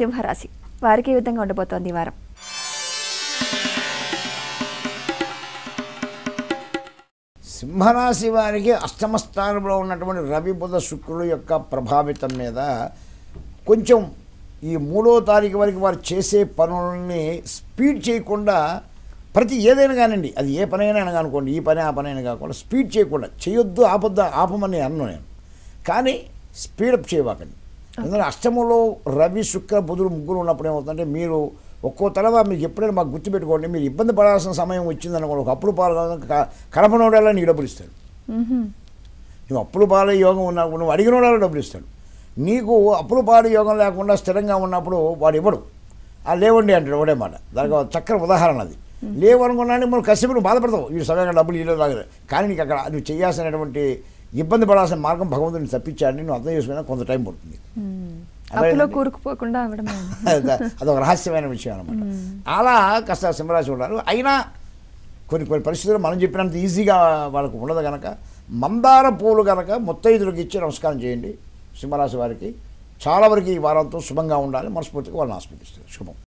సింహరాశి వారికి ఈ విధంగా ఉండబోతోంది వారం సింహరాశి వారికి అష్టమ స్థానంలో ఉన్నటువంటి రవి బుధ శుక్రుడు యొక్క ప్రభావితం మీద కొంచెం ఈ మూడో తారీఖు వరకు వారు చేసే పనుల్ని స్పీడ్ చేయకుండా ప్రతి ఏదైనా కానివ్వండి అది ఏ పనైనా అనుకోండి ఈ పని ఆ పనైనా కాకుండా స్పీడ్ చేయకుండా చేయొద్దు ఆపొద్దు ఆపమని అన్ను నేను కానీ స్పీడప్ చేయవాకండి ఎందుకంటే అష్టములో రవి శుక్ర బుధుడు ముగ్గురు ఉన్నప్పుడు ఏమవుతుందంటే మీరు ఒక్కో తర్వాత మీకు ఎప్పుడైనా మాకు గుర్తుపెట్టుకోండి మీరు ఇబ్బంది పడాల్సిన సమయం వచ్చిందని ఒక అప్పుడు పాల్గొన కడపనోడల్లా నీకు డబ్బులు ఇస్తాడు నువ్వు అప్పులు పాల యోగం ఉన్నా నువ్వు అడిగిన అడిగినోడల్లా డబ్బులు ఇస్తాడు నీకు అప్పులు పాల యోగం లేకుండా స్థిరంగా ఉన్నప్పుడు వాడు ఇవ్వడు ఆ లేవండి అంటాడు ఒకటే మాట దానికి చక్కని ఉదాహరణ అది లేవనుకున్నాను మనం కసిపు బాధపడతావు ఈ సమయంగా డబ్బులు ఇవ్వలేదు కానీ నీకు అక్కడ నువ్వు చేయాల్సినటువంటి ఇబ్బంది పడాల్సిన మార్గం భగవంతుడిని తప్పించాడని నువ్వు అర్థం చేసుకున్నా కొంత టైం పడుతుంది అదొక రహస్యమైన విషయం అనమాట అలా కాస్త సింహరాశి ఉన్నారు అయినా కొన్ని కొన్ని పరిస్థితులు మనం చెప్పినంత ఈజీగా వాళ్ళకు ఉండదు కనుక మందార పూలు కనుక ముత్తైదులకు ఇచ్చి నమస్కారం చేయండి సింహరాశి వారికి చాలా వరకు ఈ వారంతో శుభంగా ఉండాలి మనస్ఫూర్తిగా వాళ్ళని ఆస్వాదిస్తారు శుభం